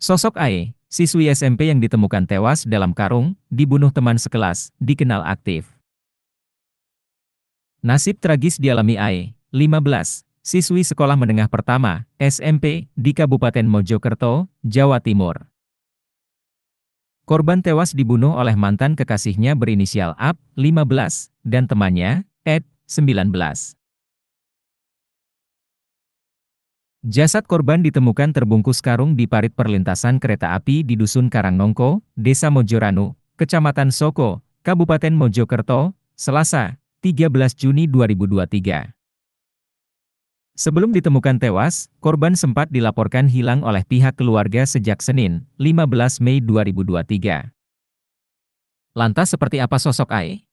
Sosok Ae, siswi SMP yang ditemukan tewas dalam karung, dibunuh teman sekelas, dikenal aktif. Nasib tragis dialami Ae, 15, siswi sekolah menengah pertama, SMP, di Kabupaten Mojokerto, Jawa Timur. Korban tewas dibunuh oleh mantan kekasihnya berinisial AP, 15, dan temannya, Ed, 19. Jasad korban ditemukan terbungkus karung di parit perlintasan kereta api di Dusun Karangnongko, Desa Mojoranu, Kecamatan Soko, Kabupaten Mojokerto, Selasa, 13 Juni 2023. Sebelum ditemukan tewas, korban sempat dilaporkan hilang oleh pihak keluarga sejak Senin, 15 Mei 2023. Lantas seperti apa sosok Ai?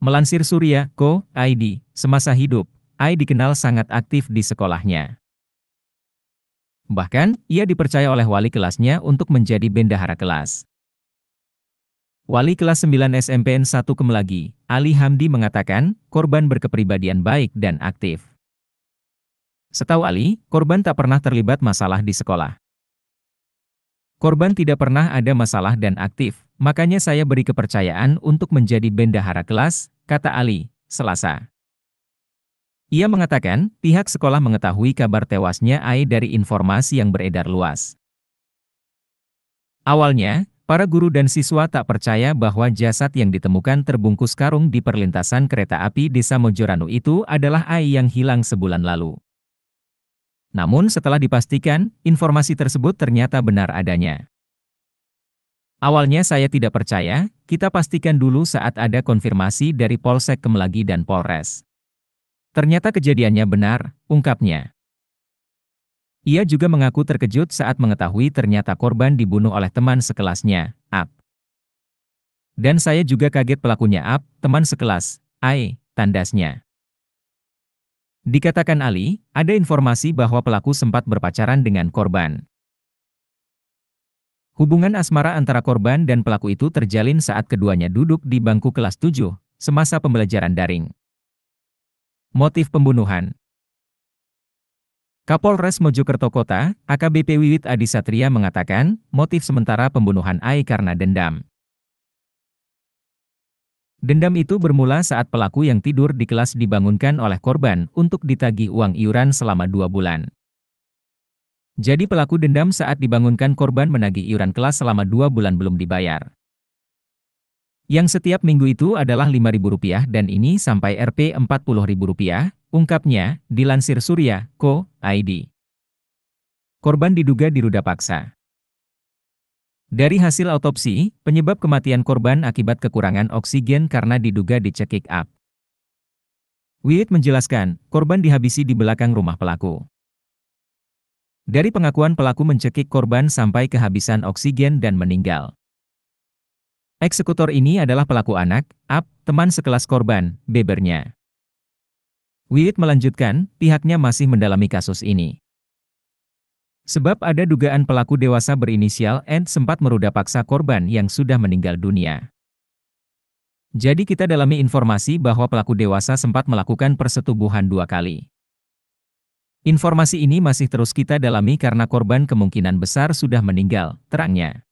Melansir Surya, Ko, ID, semasa hidup, Ai dikenal sangat aktif di sekolahnya. Bahkan, ia dipercaya oleh wali kelasnya untuk menjadi bendahara kelas. Wali kelas 9 SMPN 1 Kemelagi, Ali Hamdi mengatakan, korban berkepribadian baik dan aktif. Setahu Ali, korban tak pernah terlibat masalah di sekolah. Korban tidak pernah ada masalah dan aktif, makanya saya beri kepercayaan untuk menjadi bendahara kelas, kata Ali, Selasa. Ia mengatakan, pihak sekolah mengetahui kabar tewasnya Ai dari informasi yang beredar luas. Awalnya, para guru dan siswa tak percaya bahwa jasad yang ditemukan terbungkus karung di perlintasan kereta api desa Mojoranu itu adalah Ai yang hilang sebulan lalu. Namun setelah dipastikan, informasi tersebut ternyata benar adanya. Awalnya saya tidak percaya, kita pastikan dulu saat ada konfirmasi dari Polsek Kemelagi dan Polres. Ternyata kejadiannya benar, ungkapnya. Ia juga mengaku terkejut saat mengetahui ternyata korban dibunuh oleh teman sekelasnya, Ab. Dan saya juga kaget pelakunya Ab, teman sekelas, Ai, tandasnya. Dikatakan Ali, ada informasi bahwa pelaku sempat berpacaran dengan korban. Hubungan asmara antara korban dan pelaku itu terjalin saat keduanya duduk di bangku kelas 7, semasa pembelajaran daring. Motif pembunuhan Kapolres Mojokerto Kota, AKBP Wiwit Adi Satria mengatakan, motif sementara pembunuhan Ai karena dendam. Dendam itu bermula saat pelaku yang tidur di kelas dibangunkan oleh korban untuk ditagih uang iuran selama dua bulan. Jadi pelaku dendam saat dibangunkan korban menagih iuran kelas selama dua bulan belum dibayar. Yang setiap minggu itu adalah Rp5.000 dan ini sampai Rp 40.000, ungkapnya, dilansir Surya, Co, ID. Korban diduga diruda paksa. Dari hasil autopsi, penyebab kematian korban akibat kekurangan oksigen karena diduga dicekik up. Wiit menjelaskan, korban dihabisi di belakang rumah pelaku. Dari pengakuan pelaku mencekik korban sampai kehabisan oksigen dan meninggal. Eksekutor ini adalah pelaku anak, ap, teman sekelas korban, bebernya. Wilit melanjutkan, pihaknya masih mendalami kasus ini. Sebab ada dugaan pelaku dewasa berinisial N sempat meruda paksa korban yang sudah meninggal dunia. Jadi kita dalami informasi bahwa pelaku dewasa sempat melakukan persetubuhan dua kali. Informasi ini masih terus kita dalami karena korban kemungkinan besar sudah meninggal, terangnya.